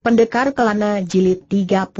Pendekar Kelana Jilid 31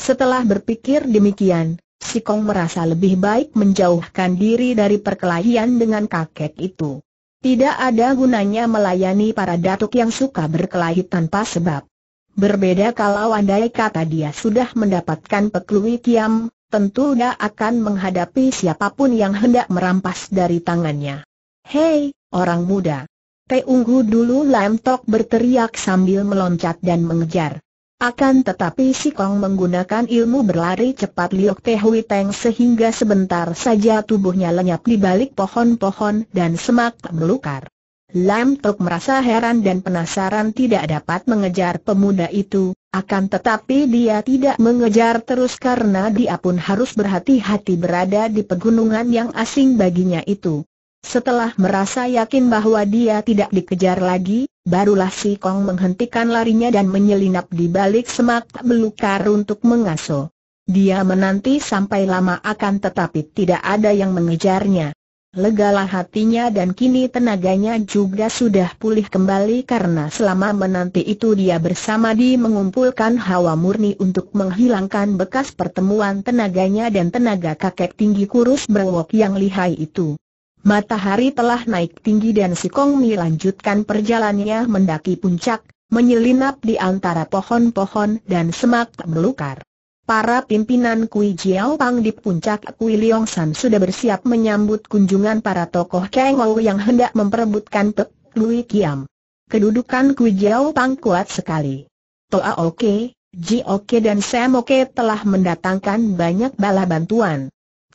Setelah berpikir demikian, si Kong merasa lebih baik menjauhkan diri dari perkelahian dengan kakek itu. Tidak ada gunanya melayani para datuk yang suka berkelahi tanpa sebab. Berbeda kalau andai kata dia sudah mendapatkan peklui kiam, tentu dia akan menghadapi siapapun yang hendak merampas dari tangannya. Hei, orang muda, Peunggu dulu Lam Tok berteriak sambil meloncat dan mengejar. Akan tetapi si Kong menggunakan ilmu berlari cepat Liok Teh Hui Teng sehingga sebentar saja tubuhnya lenyap di balik pohon-pohon dan semak melukar. Lam Tok merasa heran dan penasaran tidak dapat mengejar pemuda itu, akan tetapi dia tidak mengejar terus karena dia pun harus berhati-hati berada di pegunungan yang asing baginya itu. Setelah merasa yakin bahwa dia tidak dikejar lagi, barulah si Kong menghentikan larinya dan menyelinap di balik semak belukar untuk mengaso. Dia menanti sampai lama akan tetapi tidak ada yang mengejarnya. Legalah hatinya dan kini tenaganya juga sudah pulih kembali karena selama menanti itu dia bersama di mengumpulkan hawa murni untuk menghilangkan bekas pertemuan tenaganya dan tenaga kakek tinggi kurus berwok yang lihai itu. Matahari telah naik tinggi dan si Kong Mi lanjutkan perjalanannya mendaki puncak, menyelinap di antara pohon-pohon dan semak belukar. Para pimpinan Kui Jiao Pang di puncak Kui Leong San sudah bersiap menyambut kunjungan para tokoh Kang Ou yang hendak memperebutkan Pek Lui Kiam. Kedudukan Kui Jiao Pang kuat sekali. Toa Oke, Ji Oke dan Sam Oke telah mendatangkan banyak bala bantuan.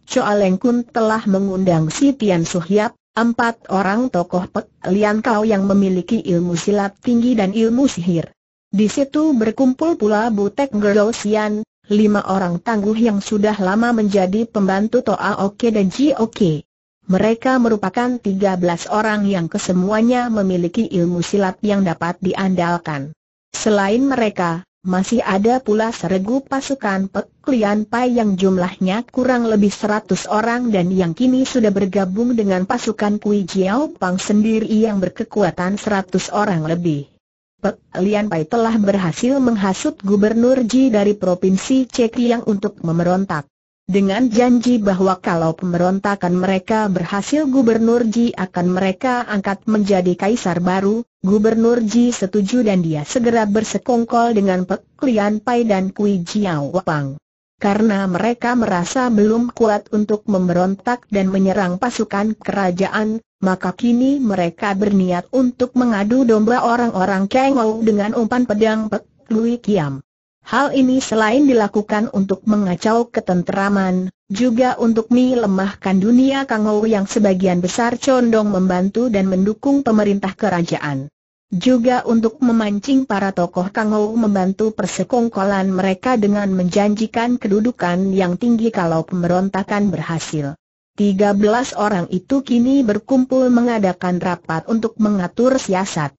Choa Leng Kun telah mengundang si Tian Suhyap, empat orang tokoh Pek Lian Kau yang memiliki ilmu silat tinggi dan ilmu sihir. Di situ berkumpul pula Butek Gerlo Sian, lima orang tangguh yang sudah lama menjadi pembantu Toa Oke dan Ji Oke. Mereka merupakan tiga belas orang yang kesemuanya memiliki ilmu silat yang dapat diandalkan. Selain mereka, masih ada pula seregu pasukan Pek Pai yang jumlahnya kurang lebih seratus orang dan yang kini sudah bergabung dengan pasukan Kui Jiao Pang sendiri yang berkekuatan seratus orang lebih. Pek Lian Pai telah berhasil menghasut Gubernur Ji dari Provinsi Cekiang untuk memberontak dengan janji bahwa kalau pemberontakan mereka berhasil Gubernur Ji akan mereka angkat menjadi kaisar baru, Gubernur Ji setuju dan dia segera bersekongkol dengan Pek Lian Pai dan Kui Jiao Wang. Karena mereka merasa belum kuat untuk memberontak dan menyerang pasukan kerajaan, maka kini mereka berniat untuk mengadu domba orang-orang Kengou dengan umpan pedang Pek Lui Kiam. Hal ini selain dilakukan untuk mengacau ketenteraman, juga untuk melemahkan dunia Kangou yang sebagian besar condong membantu dan mendukung pemerintah kerajaan. Juga untuk memancing para tokoh Kangou membantu persekongkolan mereka dengan menjanjikan kedudukan yang tinggi kalau pemberontakan berhasil. 13 orang itu kini berkumpul mengadakan rapat untuk mengatur siasat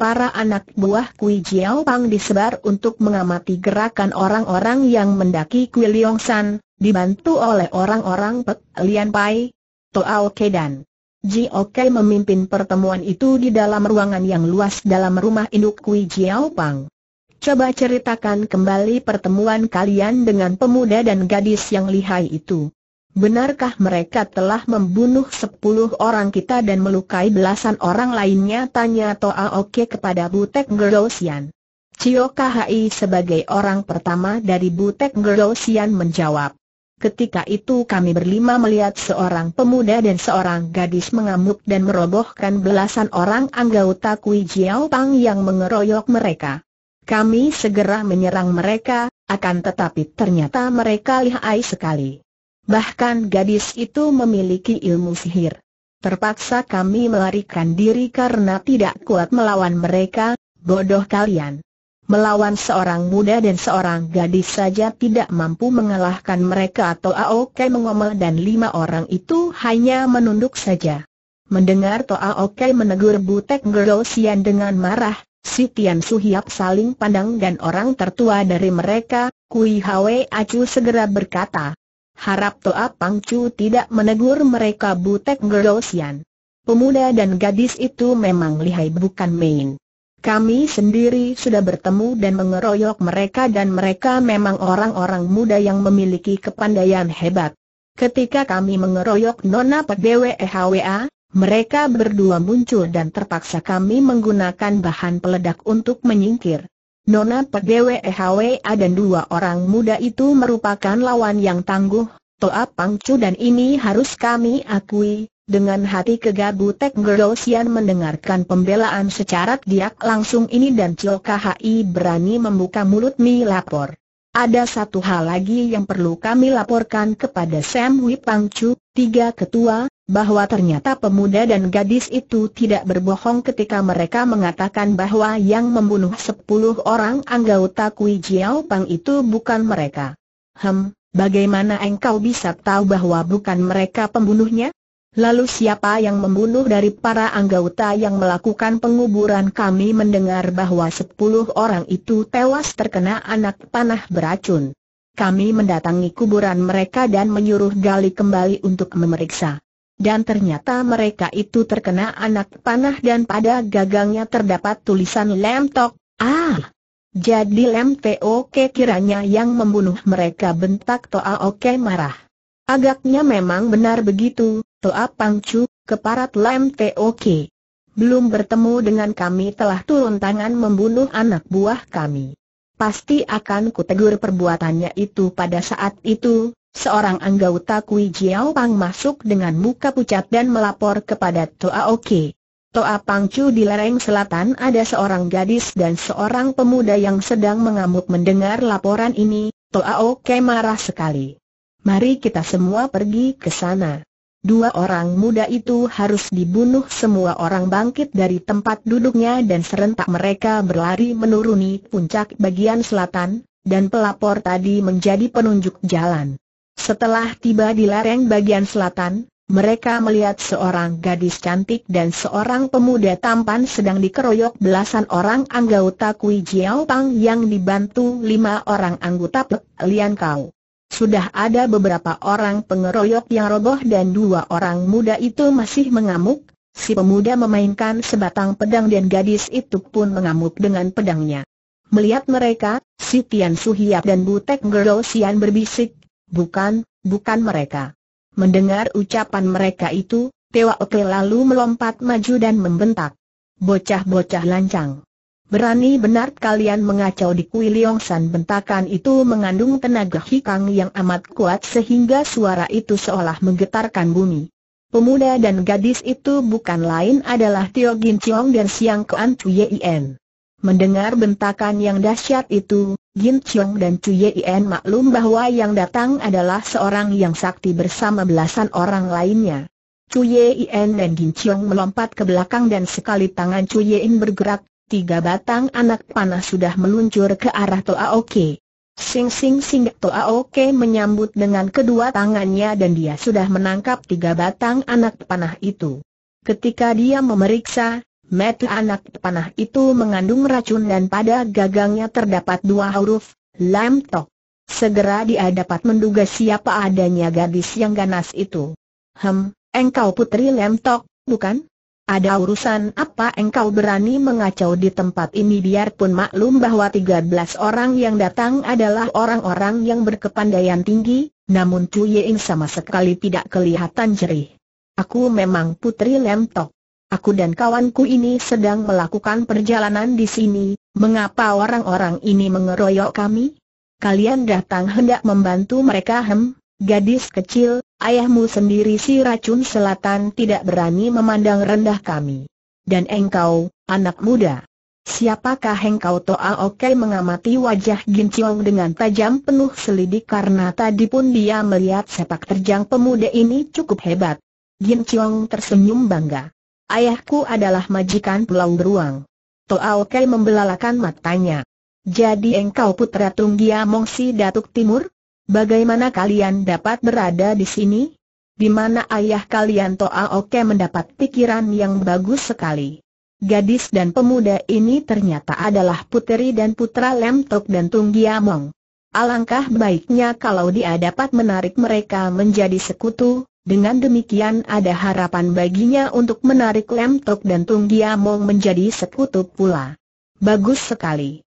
para anak buah Kui Jiao Pang disebar untuk mengamati gerakan orang-orang yang mendaki Kui Liong San, dibantu oleh orang-orang Pek Lian Pai, Toao dan Ji Oke memimpin pertemuan itu di dalam ruangan yang luas dalam rumah induk Kui Jiao Pang. Coba ceritakan kembali pertemuan kalian dengan pemuda dan gadis yang lihai itu. Benarkah mereka telah membunuh sepuluh orang kita dan melukai belasan orang lainnya? Tanya Toa Oke kepada Butek Gerosian. Cio Khai sebagai orang pertama dari Butek Gerosian menjawab. Ketika itu kami berlima melihat seorang pemuda dan seorang gadis mengamuk dan merobohkan belasan orang anggota Kui Jiao Pang yang mengeroyok mereka. Kami segera menyerang mereka, akan tetapi ternyata mereka lihai sekali. Bahkan gadis itu memiliki ilmu sihir. Terpaksa kami melarikan diri karena tidak kuat melawan mereka, bodoh kalian. Melawan seorang muda dan seorang gadis saja tidak mampu mengalahkan mereka atau Aoke mengomel dan lima orang itu hanya menunduk saja. Mendengar Toa Oke menegur Butek Girl Sian dengan marah, si Tian Suhiap saling pandang dan orang tertua dari mereka, Kui Hwe Acu segera berkata, harap Toa Pangcu tidak menegur mereka Butek Gerosian. Pemuda dan gadis itu memang lihai bukan main. Kami sendiri sudah bertemu dan mengeroyok mereka dan mereka memang orang-orang muda yang memiliki kepandaian hebat. Ketika kami mengeroyok Nona Pek HWA, mereka berdua muncul dan terpaksa kami menggunakan bahan peledak untuk menyingkir. Nona Pegwe EHWA dan dua orang muda itu merupakan lawan yang tangguh, Toa Pangcu dan ini harus kami akui. Dengan hati kegabu Tek Gerosian mendengarkan pembelaan secara diak langsung ini dan Cio KHI berani membuka mulut mi lapor. Ada satu hal lagi yang perlu kami laporkan kepada Sam Wipang tiga ketua, bahwa ternyata pemuda dan gadis itu tidak berbohong ketika mereka mengatakan bahwa yang membunuh sepuluh orang anggota Kui Jiao Pang itu bukan mereka. Hem, bagaimana engkau bisa tahu bahwa bukan mereka pembunuhnya? Lalu siapa yang membunuh dari para anggota yang melakukan penguburan kami mendengar bahwa sepuluh orang itu tewas terkena anak panah beracun. Kami mendatangi kuburan mereka dan menyuruh gali kembali untuk memeriksa. Dan ternyata mereka itu terkena anak panah dan pada gagangnya terdapat tulisan lemtok. Ah! Jadi Lem Tok kiranya yang membunuh mereka bentak Toa Oke marah. Agaknya memang benar begitu, Toa Pangcu, keparat Lem Tok. Belum bertemu dengan kami telah turun tangan membunuh anak buah kami. Pasti akan kutegur perbuatannya itu pada saat itu, Seorang anggota Kui Jiao Pang masuk dengan muka pucat dan melapor kepada Toa Oke. Toa Pangcu di lereng selatan ada seorang gadis dan seorang pemuda yang sedang mengamuk mendengar laporan ini, Toa Oke marah sekali. Mari kita semua pergi ke sana. Dua orang muda itu harus dibunuh semua orang bangkit dari tempat duduknya dan serentak mereka berlari menuruni puncak bagian selatan, dan pelapor tadi menjadi penunjuk jalan. Setelah tiba di lereng bagian selatan, mereka melihat seorang gadis cantik dan seorang pemuda tampan sedang dikeroyok belasan orang anggota Kui Jiao Pang yang dibantu lima orang anggota Pek Lian Kau. Sudah ada beberapa orang pengeroyok yang roboh dan dua orang muda itu masih mengamuk, si pemuda memainkan sebatang pedang dan gadis itu pun mengamuk dengan pedangnya. Melihat mereka, si Tian Suhiap dan Butek Girl Sian berbisik, bukan, bukan mereka. Mendengar ucapan mereka itu, Tewa Oke lalu melompat maju dan membentak. Bocah-bocah lancang. Berani benar kalian mengacau di Kuil Yongsan bentakan itu mengandung tenaga hikang yang amat kuat sehingga suara itu seolah menggetarkan bumi. Pemuda dan gadis itu bukan lain adalah Tio Gin Chiong dan Siang Kuan Chu Yien. Mendengar bentakan yang dahsyat itu, Gin Chiong dan Chu Yien maklum bahwa yang datang adalah seorang yang sakti bersama belasan orang lainnya. Chu Yien dan Gin Chiong melompat ke belakang dan sekali tangan Chu Yien bergerak, tiga batang anak panah sudah meluncur ke arah Toa Oke. Sing sing sing Toa Oke menyambut dengan kedua tangannya dan dia sudah menangkap tiga batang anak panah itu. Ketika dia memeriksa, mata anak panah itu mengandung racun dan pada gagangnya terdapat dua huruf, Lam Tok. Segera dia dapat menduga siapa adanya gadis yang ganas itu. Hem, engkau putri Lam Tok, bukan? Ada urusan apa engkau berani mengacau di tempat ini biarpun maklum bahwa 13 orang yang datang adalah orang-orang yang berkepandaian tinggi, namun Chu Ying sama sekali tidak kelihatan jerih. Aku memang putri Lemtok. Aku dan kawanku ini sedang melakukan perjalanan di sini, mengapa orang-orang ini mengeroyok kami? Kalian datang hendak membantu mereka hem, gadis kecil, Ayahmu sendiri si racun selatan tidak berani memandang rendah kami. Dan engkau, anak muda. Siapakah engkau Toa Oke mengamati wajah Gin Chiong dengan tajam penuh selidik karena tadi pun dia melihat sepak terjang pemuda ini cukup hebat. Gin Chiong tersenyum bangga. Ayahku adalah majikan pulau beruang. Toa Oke membelalakan matanya. Jadi engkau putra Tunggia Mongsi Datuk Timur? Bagaimana kalian dapat berada di sini? Di mana ayah kalian Toa Oke mendapat pikiran yang bagus sekali. Gadis dan pemuda ini ternyata adalah puteri dan putra Lem Tok dan Tung Giamong. Alangkah baiknya kalau dia dapat menarik mereka menjadi sekutu, dengan demikian ada harapan baginya untuk menarik Lem Tok dan Tung Giamong menjadi sekutu pula. Bagus sekali.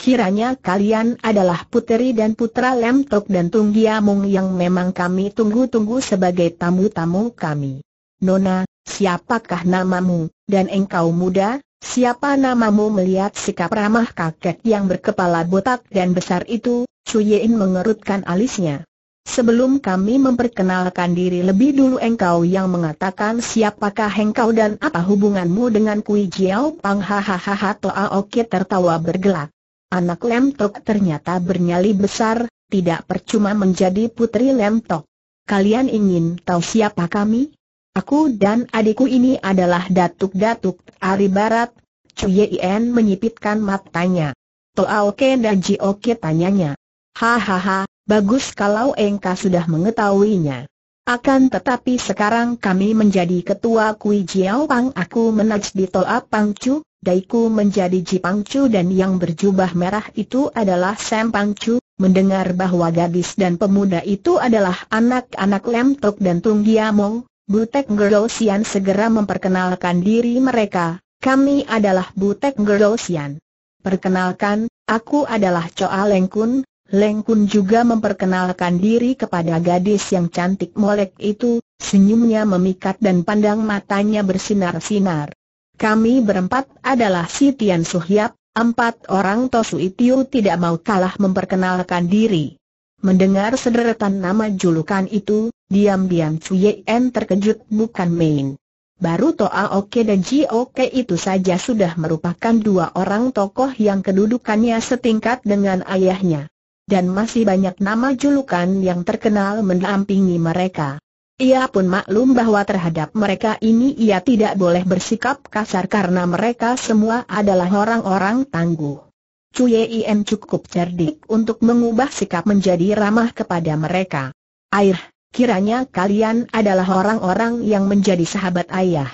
Kiranya kalian adalah puteri dan putra Lem Tok dan Tunggiamung yang memang kami tunggu-tunggu sebagai tamu-tamu kami. Nona, siapakah namamu, dan engkau muda, siapa namamu melihat sikap ramah kakek yang berkepala botak dan besar itu, Suyein mengerutkan alisnya. Sebelum kami memperkenalkan diri lebih dulu engkau yang mengatakan siapakah engkau dan apa hubunganmu dengan Kui Jiao Pang hahaha Toa Oke tertawa bergelak. Anak Lemtok ternyata bernyali besar, tidak percuma menjadi putri Lemtok. Kalian ingin tahu siapa kami? Aku dan adikku ini adalah datuk-datuk Ari Barat. Cui menyipitkan matanya. Oke dan Oke tanyanya. Hahaha, bagus kalau engkau sudah mengetahuinya. Akan tetapi sekarang kami menjadi ketua Kui Jiao Pang aku menaj di Toa Pang Chu, Daiku menjadi Ji Chu dan yang berjubah merah itu adalah Sam Chu, mendengar bahwa gadis dan pemuda itu adalah anak-anak Lem Tok dan Tung Giamong, Butek Sian segera memperkenalkan diri mereka, kami adalah Butek Sian. Perkenalkan, aku adalah Choa Leng Kun, Leng Kun juga memperkenalkan diri kepada gadis yang cantik molek itu, senyumnya memikat dan pandang matanya bersinar-sinar. Kami berempat adalah si Tian Suhyap, empat orang Tosu Itiu tidak mau kalah memperkenalkan diri. Mendengar sederetan nama julukan itu, diam-diam Su Yen terkejut bukan main. Baru Toa Oke dan Ji Oke itu saja sudah merupakan dua orang tokoh yang kedudukannya setingkat dengan ayahnya. Dan masih banyak nama julukan yang terkenal mendampingi mereka. Ia pun maklum bahwa terhadap mereka ini ia tidak boleh bersikap kasar karena mereka semua adalah orang-orang tangguh. Cui cukup cerdik untuk mengubah sikap menjadi ramah kepada mereka. Air, kiranya kalian adalah orang-orang yang menjadi sahabat ayah.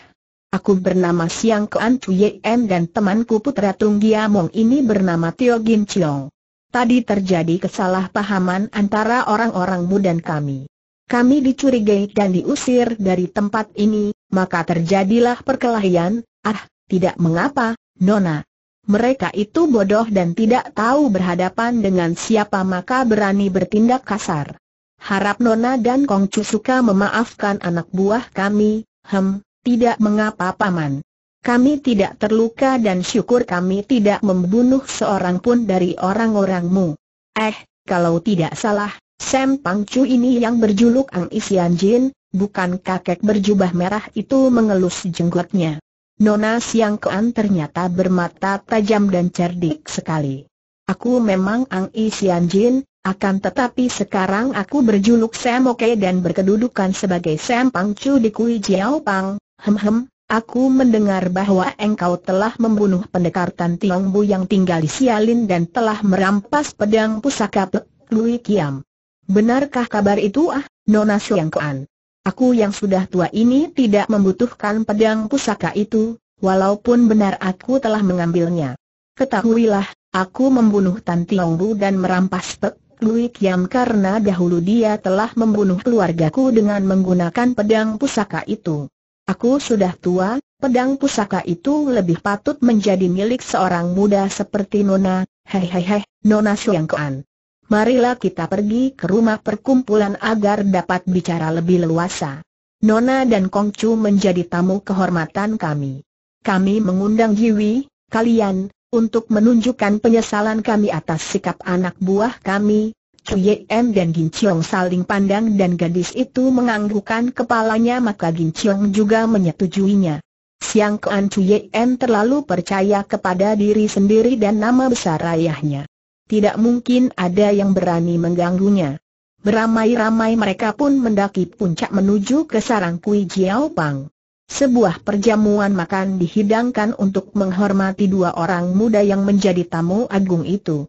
Aku bernama Siang Kuan Cui dan temanku putra Tunggiamong Mong ini bernama Tio Gin Chiong. Tadi terjadi kesalahpahaman antara orang-orangmu dan kami kami dicurigai dan diusir dari tempat ini, maka terjadilah perkelahian, ah, tidak mengapa, Nona. Mereka itu bodoh dan tidak tahu berhadapan dengan siapa maka berani bertindak kasar. Harap Nona dan Kong suka memaafkan anak buah kami, hem, tidak mengapa Paman. Kami tidak terluka dan syukur kami tidak membunuh seorang pun dari orang-orangmu. Eh, kalau tidak salah, Sam Pangcu ini yang berjuluk Ang Isian Jin, bukan kakek berjubah merah itu mengelus jenggotnya. Nona Siang Kean ternyata bermata tajam dan cerdik sekali. Aku memang Ang Isian Jin, akan tetapi sekarang aku berjuluk Sam Oke dan berkedudukan sebagai Sam Pangcu di Kui Jiao Pang, hem hem, Aku mendengar bahwa engkau telah membunuh pendekar Tan Tiong Bu yang tinggal di Sialin dan telah merampas pedang pusaka Pek Lui Kiam. Benarkah kabar itu ah, Nona Kuan? Aku yang sudah tua ini tidak membutuhkan pedang pusaka itu, walaupun benar aku telah mengambilnya. Ketahuilah, aku membunuh Tan Tiong Bu dan merampas Pek Lui Kiam karena dahulu dia telah membunuh keluargaku dengan menggunakan pedang pusaka itu. Aku sudah tua, pedang pusaka itu lebih patut menjadi milik seorang muda seperti Nona, hehehe, Nona Kuan. Marilah kita pergi ke rumah perkumpulan agar dapat bicara lebih leluasa. Nona dan Kongcu menjadi tamu kehormatan kami. Kami mengundang Jiwi, kalian, untuk menunjukkan penyesalan kami atas sikap anak buah kami, Chuye M dan Gin Chiong saling pandang dan gadis itu menganggukkan kepalanya maka Gin Chiong juga menyetujuinya. Siang Kuan Chuye M terlalu percaya kepada diri sendiri dan nama besar ayahnya tidak mungkin ada yang berani mengganggunya. Beramai-ramai mereka pun mendaki puncak menuju ke sarang Kui Jiao Pang. Sebuah perjamuan makan dihidangkan untuk menghormati dua orang muda yang menjadi tamu agung itu.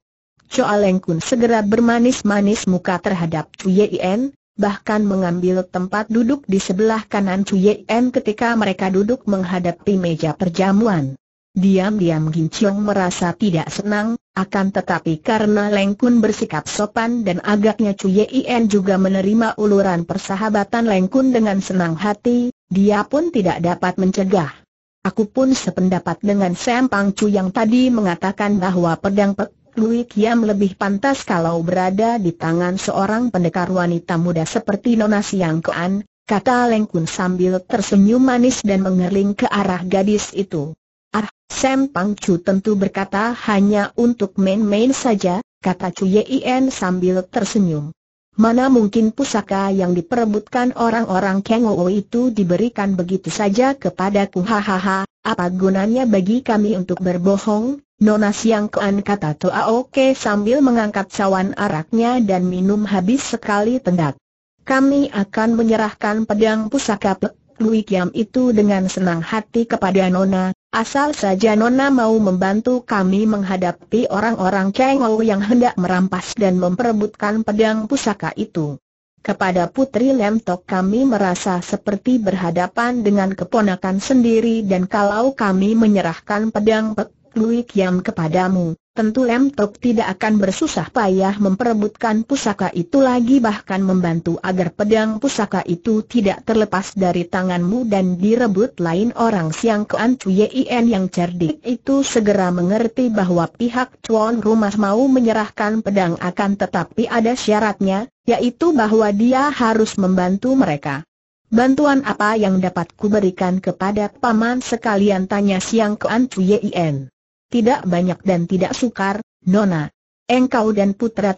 Choa Leng Kun segera bermanis-manis muka terhadap Cui Yen, bahkan mengambil tempat duduk di sebelah kanan Cui Yen ketika mereka duduk menghadapi meja perjamuan. Diam-diam Ginciong merasa tidak senang, akan tetapi karena Leng Kun bersikap sopan dan agaknya Chu Yien juga menerima uluran persahabatan Leng Kun dengan senang hati, dia pun tidak dapat mencegah. Aku pun sependapat dengan Sam Pang Chu yang tadi mengatakan bahwa pedang Pek Lui Kiam lebih pantas kalau berada di tangan seorang pendekar wanita muda seperti Nona Siang Kuan, kata Leng Kun sambil tersenyum manis dan mengerling ke arah gadis itu. Ah, Sam Chu tentu berkata hanya untuk main-main saja, kata Chu Yien sambil tersenyum. Mana mungkin pusaka yang diperebutkan orang-orang Kengowo itu diberikan begitu saja kepada kepadaku hahaha, apa gunanya bagi kami untuk berbohong? Nona Siang Kuan kata Toa Oke sambil mengangkat cawan araknya dan minum habis sekali tendak. Kami akan menyerahkan pedang pusaka Pek Lui Kiam itu dengan senang hati kepada Nona, Asal saja Nona mau membantu kami menghadapi orang-orang Kengou yang hendak merampas dan memperebutkan pedang pusaka itu. Kepada Putri Lemtok kami merasa seperti berhadapan dengan keponakan sendiri dan kalau kami menyerahkan pedang Pek Lui Kiam kepadamu, tentu Lem Tok tidak akan bersusah payah memperebutkan pusaka itu lagi bahkan membantu agar pedang pusaka itu tidak terlepas dari tanganmu dan direbut lain orang siang Kuan Chuyen yang cerdik itu segera mengerti bahwa pihak Cuan rumah mau menyerahkan pedang akan tetapi ada syaratnya, yaitu bahwa dia harus membantu mereka. Bantuan apa yang dapat kuberikan kepada paman sekalian tanya Siang Kuan Chuyen tidak banyak dan tidak sukar, Nona. Engkau dan Putra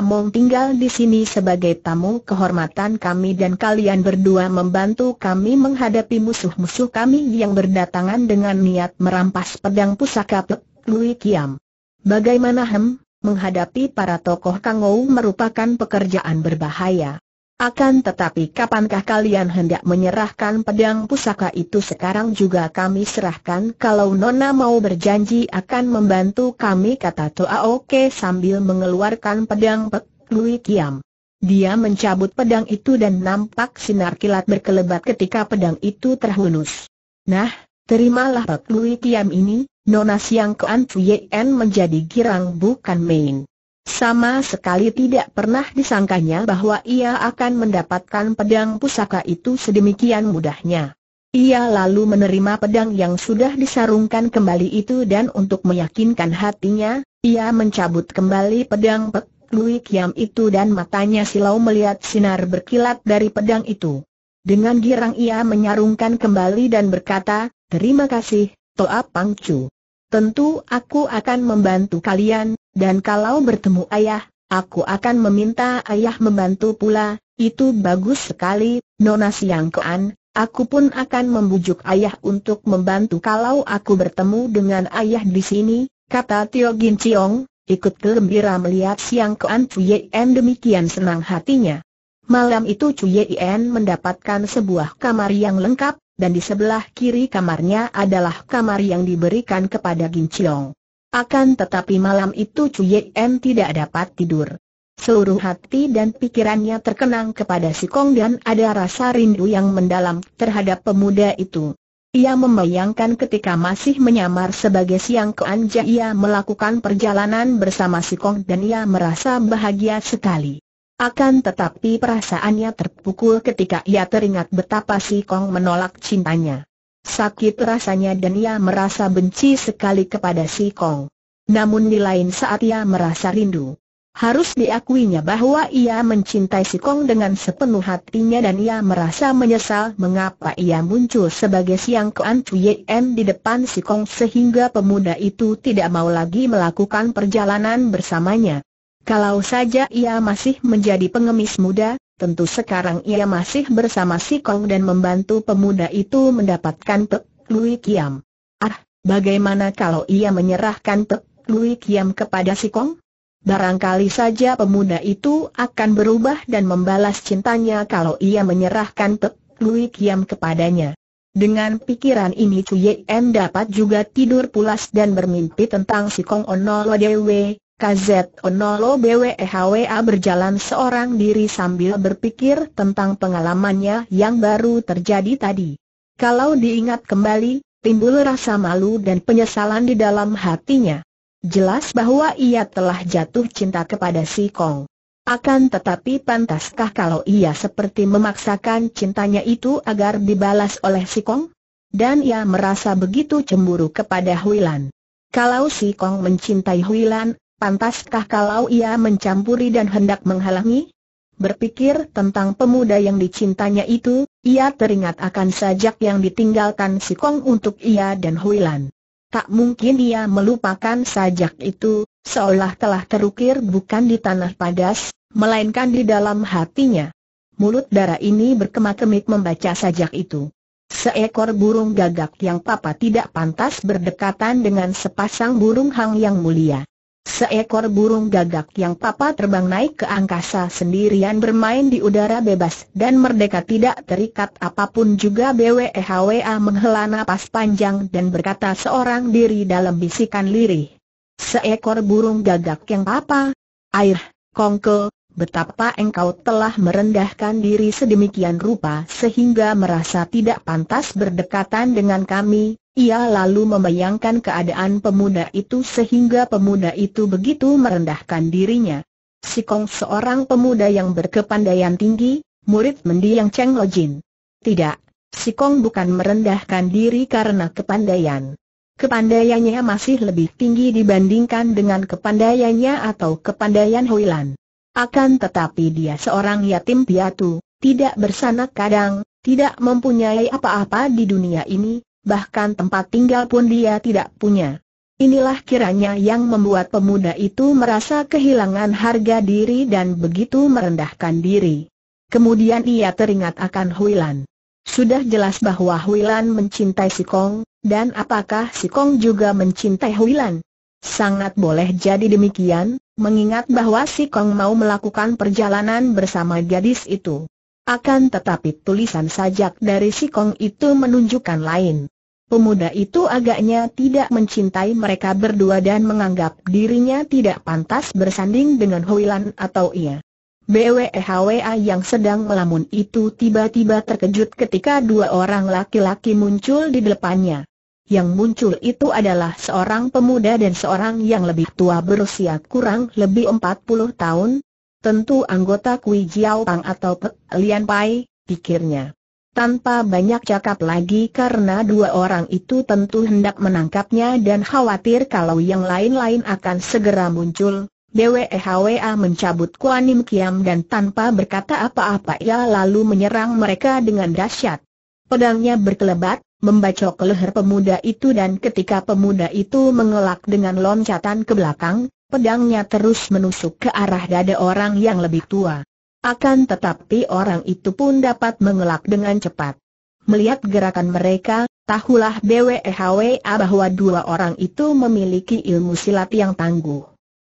mau tinggal di sini sebagai tamu kehormatan kami dan kalian berdua membantu kami menghadapi musuh-musuh kami yang berdatangan dengan niat merampas pedang pusaka Pek Lui Kiam. Bagaimana hem, menghadapi para tokoh Kangou merupakan pekerjaan berbahaya. Akan tetapi kapankah kalian hendak menyerahkan pedang pusaka itu sekarang juga kami serahkan kalau Nona mau berjanji akan membantu kami kata Toa Oke sambil mengeluarkan pedang Pek Lui Kiam. Dia mencabut pedang itu dan nampak sinar kilat berkelebat ketika pedang itu terhunus. Nah, terimalah Pek Lui Kiam ini, Nona Siang Kuan Fuyen menjadi girang bukan main. Sama sekali tidak pernah disangkanya bahwa ia akan mendapatkan pedang pusaka itu sedemikian mudahnya. Ia lalu menerima pedang yang sudah disarungkan kembali itu dan untuk meyakinkan hatinya, ia mencabut kembali pedang Pek Lui Kiam itu dan matanya silau melihat sinar berkilat dari pedang itu. Dengan girang ia menyarungkan kembali dan berkata, Terima kasih, Toa Pangcu. Tentu aku akan membantu kalian, dan kalau bertemu ayah, aku akan meminta ayah membantu pula, itu bagus sekali, Nona Siang Kean, aku pun akan membujuk ayah untuk membantu kalau aku bertemu dengan ayah di sini, kata Tio Gin Chiong, ikut gembira melihat Siang Kean Cui demikian senang hatinya. Malam itu Cuyen mendapatkan sebuah kamar yang lengkap, dan di sebelah kiri kamarnya adalah kamar yang diberikan kepada Gin Chiong. Akan tetapi malam itu Cuye M tidak dapat tidur. Seluruh hati dan pikirannya terkenang kepada si Kong dan ada rasa rindu yang mendalam terhadap pemuda itu. Ia membayangkan ketika masih menyamar sebagai Siang Keanja ia melakukan perjalanan bersama si Kong dan ia merasa bahagia sekali. Akan tetapi perasaannya terpukul ketika ia teringat betapa si Kong menolak cintanya. Sakit rasanya dan ia merasa benci sekali kepada si Kong. Namun di lain saat ia merasa rindu. Harus diakuinya bahwa ia mencintai si Kong dengan sepenuh hatinya dan ia merasa menyesal mengapa ia muncul sebagai Siang Kuan Chuyen di depan si Kong sehingga pemuda itu tidak mau lagi melakukan perjalanan bersamanya. Kalau saja ia masih menjadi pengemis muda, Tentu sekarang ia masih bersama si Kong dan membantu pemuda itu mendapatkan Pek Lui Kiam. Ah, bagaimana kalau ia menyerahkan Pek Lui Kiam kepada si Kong? Barangkali saja pemuda itu akan berubah dan membalas cintanya kalau ia menyerahkan Pek Lui Kiam kepadanya. Dengan pikiran ini Cuyen dapat juga tidur pulas dan bermimpi tentang si Kong KZ Onolo BWEHWA berjalan seorang diri sambil berpikir tentang pengalamannya yang baru terjadi tadi. Kalau diingat kembali, timbul rasa malu dan penyesalan di dalam hatinya. Jelas bahwa ia telah jatuh cinta kepada si Kong. Akan tetapi pantaskah kalau ia seperti memaksakan cintanya itu agar dibalas oleh si Kong? Dan ia merasa begitu cemburu kepada Huilan. Kalau si Kong mencintai Huilan, Pantaskah kalau ia mencampuri dan hendak menghalangi? Berpikir tentang pemuda yang dicintanya itu, ia teringat akan sajak yang ditinggalkan si Kong untuk ia dan Huilan. Tak mungkin ia melupakan sajak itu, seolah telah terukir bukan di tanah padas, melainkan di dalam hatinya. Mulut darah ini berkemak-kemik membaca sajak itu. Seekor burung gagak yang papa tidak pantas berdekatan dengan sepasang burung hang yang mulia. Seekor burung gagak yang papa terbang naik ke angkasa sendirian bermain di udara bebas dan merdeka tidak terikat apapun juga BWEHWA menghela napas panjang dan berkata seorang diri dalam bisikan lirih. Seekor burung gagak yang papa, air, kongkel betapa engkau telah merendahkan diri sedemikian rupa sehingga merasa tidak pantas berdekatan dengan kami. Ia lalu membayangkan keadaan pemuda itu sehingga pemuda itu begitu merendahkan dirinya. Si Kong seorang pemuda yang berkepandaian tinggi, murid mendiang Cheng Lo Jin. Tidak, si Kong bukan merendahkan diri karena kepandaian. Kepandaiannya masih lebih tinggi dibandingkan dengan kepandaiannya atau kepandaian Lan. Akan tetapi dia seorang yatim piatu, tidak bersanak kadang, tidak mempunyai apa-apa di dunia ini, bahkan tempat tinggal pun dia tidak punya. Inilah kiranya yang membuat pemuda itu merasa kehilangan harga diri dan begitu merendahkan diri. Kemudian ia teringat akan Huilan. Sudah jelas bahwa Huilan mencintai si Kong, dan apakah si Kong juga mencintai Huilan? Sangat boleh jadi demikian, mengingat bahwa si Kong mau melakukan perjalanan bersama gadis itu. Akan tetapi tulisan sajak dari si Kong itu menunjukkan lain. Pemuda itu agaknya tidak mencintai mereka berdua dan menganggap dirinya tidak pantas bersanding dengan Hoilan atau ia. BWEHWA yang sedang melamun itu tiba-tiba terkejut ketika dua orang laki-laki muncul di depannya. Yang muncul itu adalah seorang pemuda dan seorang yang lebih tua berusia kurang lebih 40 tahun, tentu anggota Kui Jiao Pang atau Pek Lian Pai, pikirnya. Tanpa banyak cakap lagi karena dua orang itu tentu hendak menangkapnya dan khawatir kalau yang lain-lain akan segera muncul, Hwa mencabut Kuan Im Kiam dan tanpa berkata apa-apa ia lalu menyerang mereka dengan dahsyat. Pedangnya berkelebat, membacok leher pemuda itu dan ketika pemuda itu mengelak dengan loncatan ke belakang, pedangnya terus menusuk ke arah dada orang yang lebih tua. Akan tetapi orang itu pun dapat mengelak dengan cepat. Melihat gerakan mereka, tahulah BWEHWA bahwa dua orang itu memiliki ilmu silat yang tangguh.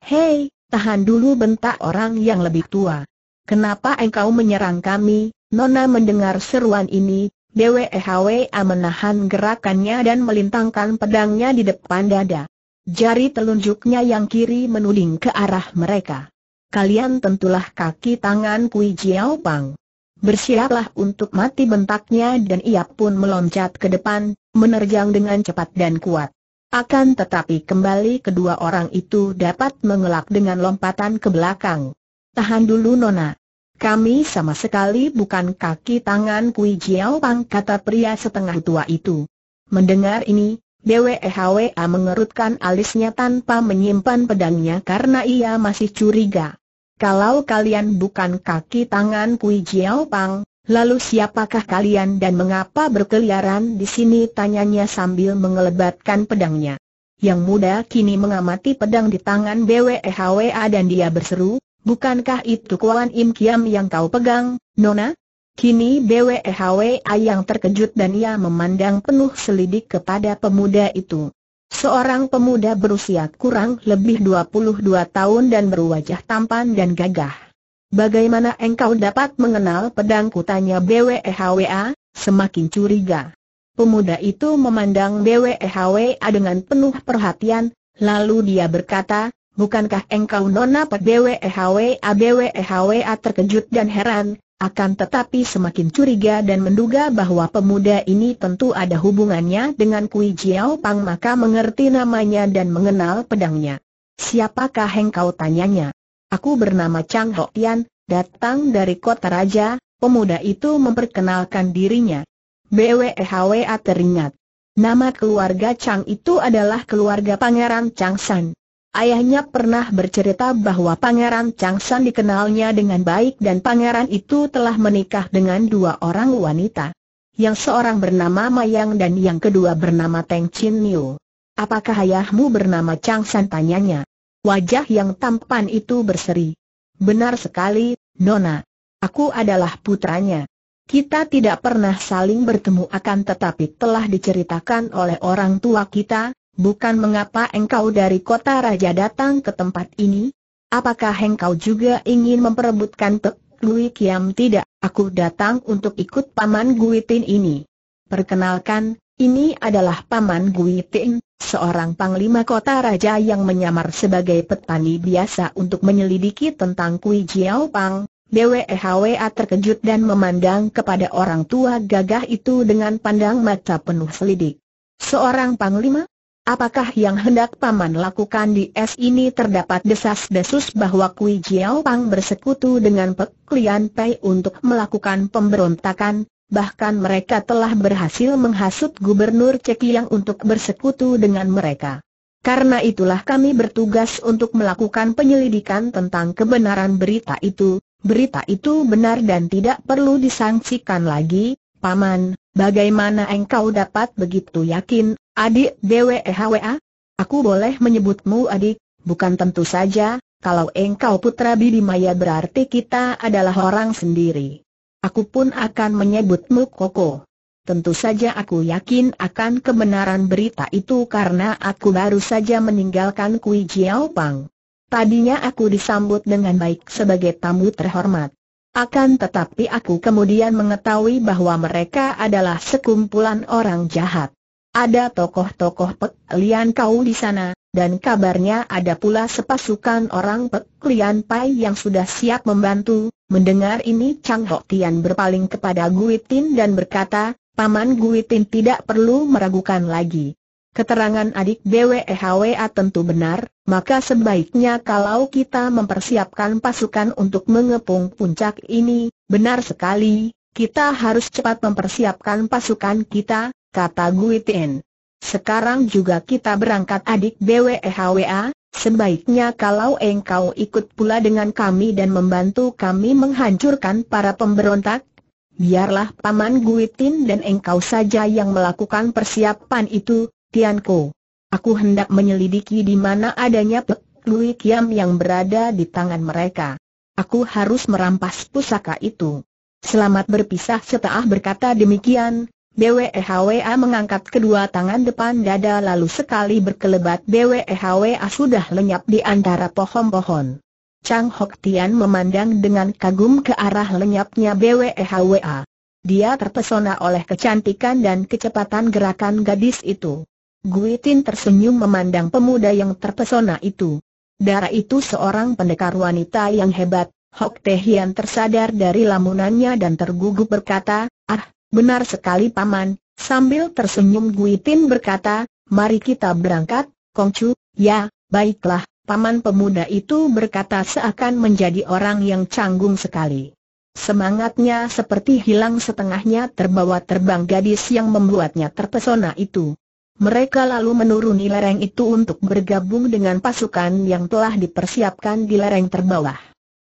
Hei, tahan dulu bentak orang yang lebih tua. Kenapa engkau menyerang kami? Nona mendengar seruan ini, DWEHWA menahan gerakannya dan melintangkan pedangnya di depan dada. Jari telunjuknya yang kiri menuding ke arah mereka. Kalian tentulah kaki tangan Kui Jiao Pang. Bersiaplah untuk mati bentaknya dan ia pun meloncat ke depan, menerjang dengan cepat dan kuat. Akan tetapi kembali kedua orang itu dapat mengelak dengan lompatan ke belakang. Tahan dulu Nona. Kami sama sekali bukan kaki tangan Kui Jiao Pang kata pria setengah tua itu. Mendengar ini, BWHWA mengerutkan alisnya tanpa menyimpan pedangnya karena ia masih curiga. Kalau kalian bukan kaki tangan Kui Jiao Pang, lalu siapakah kalian dan mengapa berkeliaran di sini tanyanya sambil mengelebatkan pedangnya. Yang muda kini mengamati pedang di tangan BWHWA dan dia berseru, Bukankah itu Kuan Im Kiam yang kau pegang, Nona? Kini BWHWA e yang terkejut dan ia memandang penuh selidik kepada pemuda itu. Seorang pemuda berusia kurang lebih 22 tahun dan berwajah tampan dan gagah. Bagaimana engkau dapat mengenal pedangku tanya BWHWA, e semakin curiga. Pemuda itu memandang BWHWA e dengan penuh perhatian, lalu dia berkata, Bukankah engkau nona PDWEHW ABWEHWA terkejut dan heran, akan tetapi semakin curiga dan menduga bahwa pemuda ini tentu ada hubungannya dengan Kui Jiao Pang maka mengerti namanya dan mengenal pedangnya. Siapakah engkau tanyanya? Aku bernama Chang Ho Tian, datang dari kota raja, pemuda itu memperkenalkan dirinya. BWEHWA teringat. Nama keluarga Chang itu adalah keluarga Pangeran Chang San. Ayahnya pernah bercerita bahwa Pangeran Changsan dikenalnya dengan baik dan pangeran itu telah menikah dengan dua orang wanita. Yang seorang bernama Mayang dan yang kedua bernama Teng Chin Niu. Apakah ayahmu bernama Changsan tanyanya? Wajah yang tampan itu berseri. Benar sekali, Nona. Aku adalah putranya. Kita tidak pernah saling bertemu akan tetapi telah diceritakan oleh orang tua kita, bukan mengapa engkau dari kota raja datang ke tempat ini? Apakah engkau juga ingin memperebutkan Pek Lui Kiam? Tidak, aku datang untuk ikut Paman Guitin ini. Perkenalkan, ini adalah Paman Guitin, seorang panglima kota raja yang menyamar sebagai petani biasa untuk menyelidiki tentang Kui Jiao Pang. BWEHWA terkejut dan memandang kepada orang tua gagah itu dengan pandang mata penuh selidik. Seorang panglima? Apakah yang hendak Paman lakukan di es ini terdapat desas-desus bahwa Kui Jiao Pang bersekutu dengan Pek Lian Pei untuk melakukan pemberontakan, bahkan mereka telah berhasil menghasut Gubernur Cekiang untuk bersekutu dengan mereka. Karena itulah kami bertugas untuk melakukan penyelidikan tentang kebenaran berita itu, berita itu benar dan tidak perlu disangsikan lagi, Paman, bagaimana engkau dapat begitu yakin Adik BWEHWA, Aku boleh menyebutmu adik, bukan tentu saja, kalau engkau putra Bibi Maya berarti kita adalah orang sendiri. Aku pun akan menyebutmu Koko. Tentu saja aku yakin akan kebenaran berita itu karena aku baru saja meninggalkan Kui Jiao Pang. Tadinya aku disambut dengan baik sebagai tamu terhormat. Akan tetapi aku kemudian mengetahui bahwa mereka adalah sekumpulan orang jahat. Ada tokoh-tokoh Lian kau di sana, dan kabarnya ada pula sepasukan orang Lian Pai yang sudah siap membantu. Mendengar ini Chang Hok Tian berpaling kepada Gui Tin dan berkata, Paman Gui Tin tidak perlu meragukan lagi. Keterangan adik BWEHWA tentu benar, maka sebaiknya kalau kita mempersiapkan pasukan untuk mengepung puncak ini, benar sekali, kita harus cepat mempersiapkan pasukan kita, kata Guitin. Sekarang juga kita berangkat adik BWEHWA, Sebaiknya kalau engkau ikut pula dengan kami dan membantu kami menghancurkan para pemberontak, biarlah Paman Guitin dan engkau saja yang melakukan persiapan itu, Tianku. Aku hendak menyelidiki di mana adanya Pek Lui Kiam yang berada di tangan mereka. Aku harus merampas pusaka itu. Selamat berpisah setelah berkata demikian, BWEHWA mengangkat kedua tangan depan dada lalu sekali berkelebat BWEHWA sudah lenyap di antara pohon-pohon. Chang Hok Tian memandang dengan kagum ke arah lenyapnya BWEHWA. Dia terpesona oleh kecantikan dan kecepatan gerakan gadis itu. Guitin tersenyum memandang pemuda yang terpesona itu. Darah itu seorang pendekar wanita yang hebat, Hok Tehian tersadar dari lamunannya dan tergugup berkata, Ah, Benar sekali paman, sambil tersenyum Guitin berkata, mari kita berangkat, Kongcu, ya, baiklah, paman pemuda itu berkata seakan menjadi orang yang canggung sekali. Semangatnya seperti hilang setengahnya terbawa terbang gadis yang membuatnya terpesona itu. Mereka lalu menuruni lereng itu untuk bergabung dengan pasukan yang telah dipersiapkan di lereng terbawah.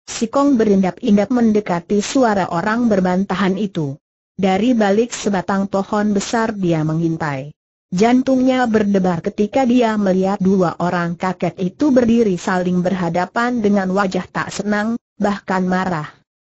si kong berindap-indap mendekati suara orang berbantahan itu. Dari balik sebatang pohon besar dia mengintai. Jantungnya berdebar ketika dia melihat dua orang kakek itu berdiri saling berhadapan dengan wajah tak senang, bahkan marah.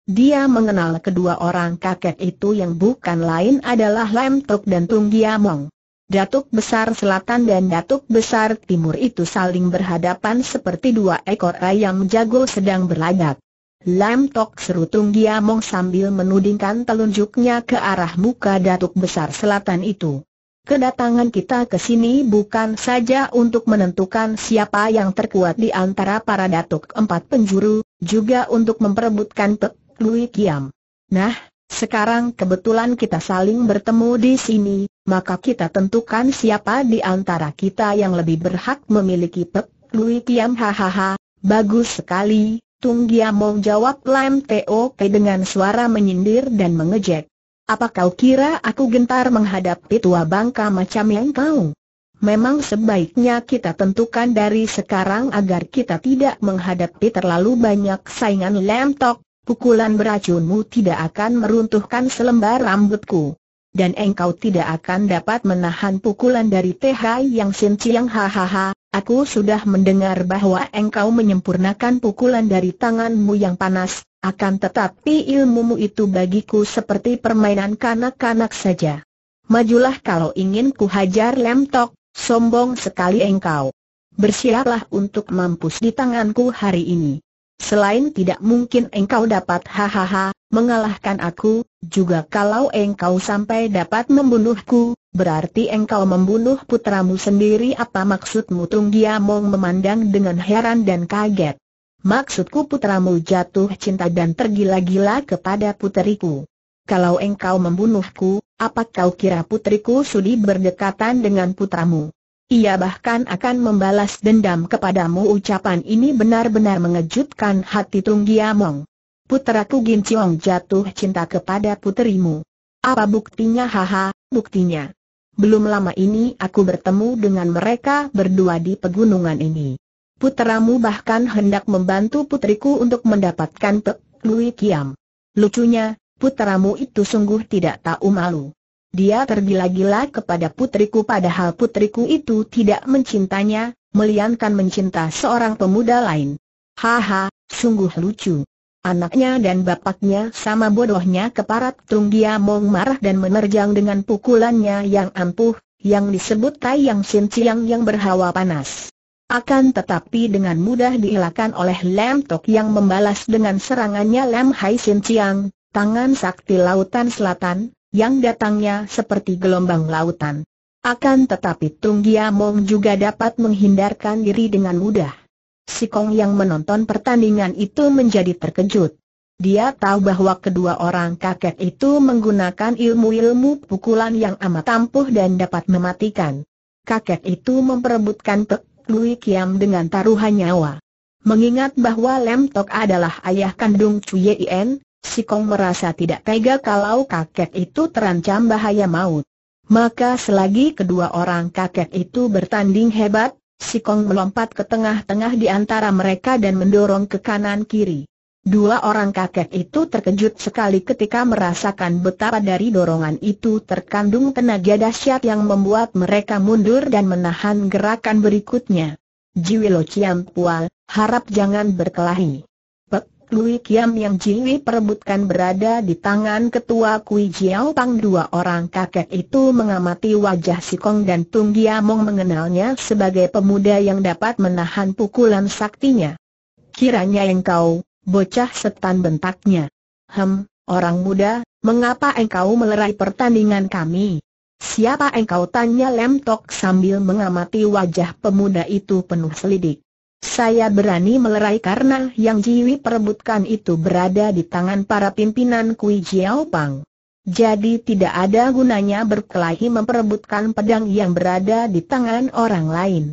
Dia mengenal kedua orang kakek itu yang bukan lain adalah Lem Tok dan Tung Giamong. Datuk Besar Selatan dan Datuk Besar Timur itu saling berhadapan seperti dua ekor ayam jago sedang berlagak. Lam Tok serutung mong sambil menudingkan telunjuknya ke arah muka Datuk Besar Selatan itu. Kedatangan kita ke sini bukan saja untuk menentukan siapa yang terkuat di antara para Datuk empat penjuru, juga untuk memperebutkan Pek Lui Kiam. Nah, sekarang kebetulan kita saling bertemu di sini, maka kita tentukan siapa di antara kita yang lebih berhak memiliki Pek Lui Kiam hahaha, bagus sekali, Tung Giamong jawab Lam Teo dengan suara menyindir dan mengejek. Apa kau kira aku gentar menghadapi tua bangka macam yang kau? Memang sebaiknya kita tentukan dari sekarang agar kita tidak menghadapi terlalu banyak saingan Lam Tok, pukulan beracunmu tidak akan meruntuhkan selembar rambutku. Dan engkau tidak akan dapat menahan pukulan dari TH yang Sin yang hahaha, Aku sudah mendengar bahwa engkau menyempurnakan pukulan dari tanganmu yang panas, akan tetapi ilmumu itu bagiku seperti permainan kanak-kanak saja. Majulah kalau ingin kuhajar lemtok, sombong sekali engkau. Bersiaplah untuk mampus di tanganku hari ini. Selain tidak mungkin engkau dapat hahaha mengalahkan aku, juga kalau engkau sampai dapat membunuhku, Berarti engkau membunuh putramu sendiri apa maksudmu Tung Giamong? memandang dengan heran dan kaget. Maksudku putramu jatuh cinta dan tergila-gila kepada puteriku. Kalau engkau membunuhku, apa kau kira puteriku sudi berdekatan dengan putramu? Ia bahkan akan membalas dendam kepadamu ucapan ini benar-benar mengejutkan hati Tung Giamong. Puteraku Gin Chiong jatuh cinta kepada puterimu. Apa buktinya haha, buktinya. Belum lama ini aku bertemu dengan mereka berdua di pegunungan ini. Putramu bahkan hendak membantu putriku untuk mendapatkan Pek Lui Kiam. Lucunya, putramu itu sungguh tidak tahu malu. Dia tergila-gila kepada putriku padahal putriku itu tidak mencintanya, melainkan mencinta seorang pemuda lain. Haha, sungguh lucu. Anaknya dan bapaknya sama bodohnya keparat Tung Dia Mong marah dan menerjang dengan pukulannya yang ampuh, yang disebut Tai Yang Sin Chiang yang berhawa panas. Akan tetapi dengan mudah dielakkan oleh Lam Tok yang membalas dengan serangannya Lam Hai Sin Chiang, tangan sakti lautan selatan, yang datangnya seperti gelombang lautan. Akan tetapi Tung Gia Mong juga dapat menghindarkan diri dengan mudah. Si Kong yang menonton pertandingan itu menjadi terkejut. Dia tahu bahwa kedua orang kakek itu menggunakan ilmu-ilmu pukulan yang amat ampuh dan dapat mematikan. Kakek itu memperebutkan Pek Lui Kiam dengan taruhan nyawa. Mengingat bahwa Lem Tok adalah ayah kandung Cui Yen, si Kong merasa tidak tega kalau kakek itu terancam bahaya maut. Maka selagi kedua orang kakek itu bertanding hebat, Sikong melompat ke tengah-tengah di antara mereka dan mendorong ke kanan-kiri. Dua orang kakek itu terkejut sekali ketika merasakan betapa dari dorongan itu terkandung tenaga dahsyat yang membuat mereka mundur dan menahan gerakan berikutnya. Jiwilo Ciampual Pual, harap jangan berkelahi. Lui Kiam yang Jiwi perebutkan berada di tangan ketua Kui Jiao Pang dua orang kakek itu mengamati wajah Si Kong dan Tung Giamong mengenalnya sebagai pemuda yang dapat menahan pukulan saktinya. Kiranya engkau, bocah setan bentaknya. Hem, orang muda, mengapa engkau melerai pertandingan kami? Siapa engkau tanya Lem Tok sambil mengamati wajah pemuda itu penuh selidik. Saya berani melerai karena yang Jiwi perebutkan itu berada di tangan para pimpinan Kui Jiao Pang. Jadi tidak ada gunanya berkelahi memperebutkan pedang yang berada di tangan orang lain.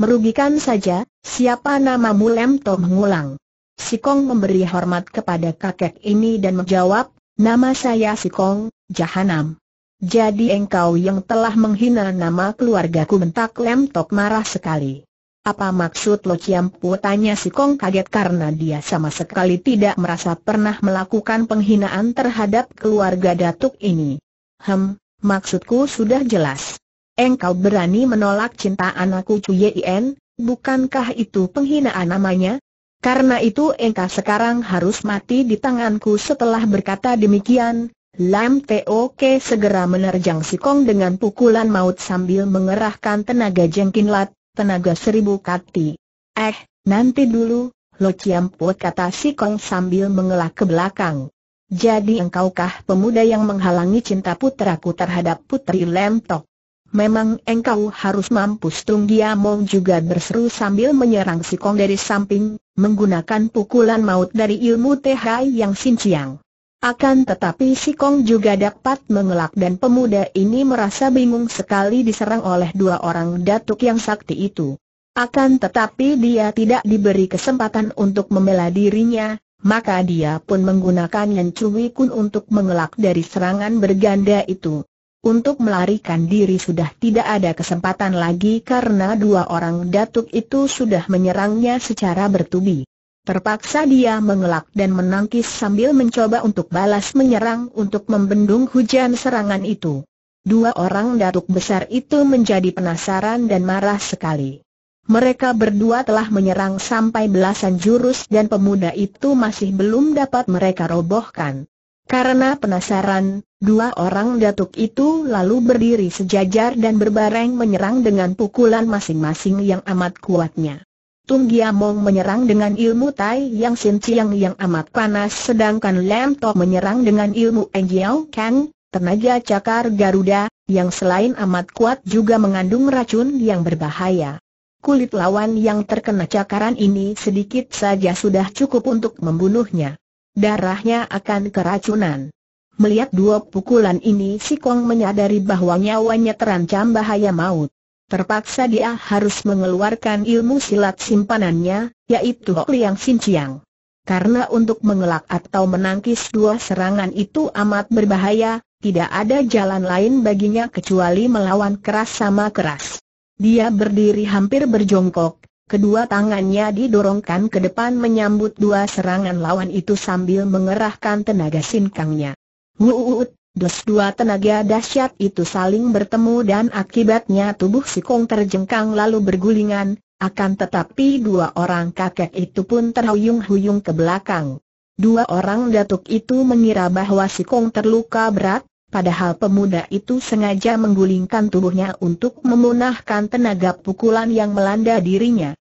Merugikan saja, siapa namamu Lem Toh mengulang. Sikong memberi hormat kepada kakek ini dan menjawab, nama saya Sikong, Jahanam. Jadi engkau yang telah menghina nama keluargaku bentak Lem marah sekali. Apa maksud Lo Ciampu? Tanya si Kong kaget karena dia sama sekali tidak merasa pernah melakukan penghinaan terhadap keluarga Datuk ini. Hem, maksudku sudah jelas. Engkau berani menolak cinta anakku Yien, bukankah itu penghinaan namanya? Karena itu engkau sekarang harus mati di tanganku setelah berkata demikian, Lam Tok segera menerjang si Kong dengan pukulan maut sambil mengerahkan tenaga jengkinlat, tenaga seribu kati. Eh, nanti dulu, Lo Ciampu kata si Kong sambil mengelak ke belakang. Jadi engkaukah pemuda yang menghalangi cinta putraku terhadap putri Lemtok? Memang engkau harus mampu. Tung Dia mau juga berseru sambil menyerang si Kong dari samping, menggunakan pukulan maut dari ilmu Tehai yang sinciang. Akan tetapi si Kong juga dapat mengelak dan pemuda ini merasa bingung sekali diserang oleh dua orang datuk yang sakti itu. Akan tetapi dia tidak diberi kesempatan untuk membela dirinya, maka dia pun menggunakan Yan Cui Kun untuk mengelak dari serangan berganda itu. Untuk melarikan diri sudah tidak ada kesempatan lagi karena dua orang datuk itu sudah menyerangnya secara bertubi. Terpaksa dia mengelak dan menangkis sambil mencoba untuk balas menyerang untuk membendung hujan serangan itu. Dua orang datuk besar itu menjadi penasaran dan marah sekali. Mereka berdua telah menyerang sampai belasan jurus dan pemuda itu masih belum dapat mereka robohkan. Karena penasaran, dua orang datuk itu lalu berdiri sejajar dan berbareng menyerang dengan pukulan masing-masing yang amat kuatnya. Tung Giamong menyerang dengan ilmu Tai Yang Sin Chiang yang amat panas sedangkan Lam Tok menyerang dengan ilmu Eng Jiao Kang, tenaga cakar Garuda, yang selain amat kuat juga mengandung racun yang berbahaya. Kulit lawan yang terkena cakaran ini sedikit saja sudah cukup untuk membunuhnya. Darahnya akan keracunan. Melihat dua pukulan ini si Kong menyadari bahwa nyawanya terancam bahaya maut terpaksa dia harus mengeluarkan ilmu silat simpanannya, yaitu Hok Liang Sin Chiang. Karena untuk mengelak atau menangkis dua serangan itu amat berbahaya, tidak ada jalan lain baginya kecuali melawan keras sama keras. Dia berdiri hampir berjongkok, kedua tangannya didorongkan ke depan menyambut dua serangan lawan itu sambil mengerahkan tenaga sinkangnya. Wuut, dua tenaga dahsyat itu saling bertemu dan akibatnya tubuh si Kong terjengkang lalu bergulingan, akan tetapi dua orang kakek itu pun terhuyung-huyung ke belakang. Dua orang datuk itu mengira bahwa si Kong terluka berat, padahal pemuda itu sengaja menggulingkan tubuhnya untuk memunahkan tenaga pukulan yang melanda dirinya.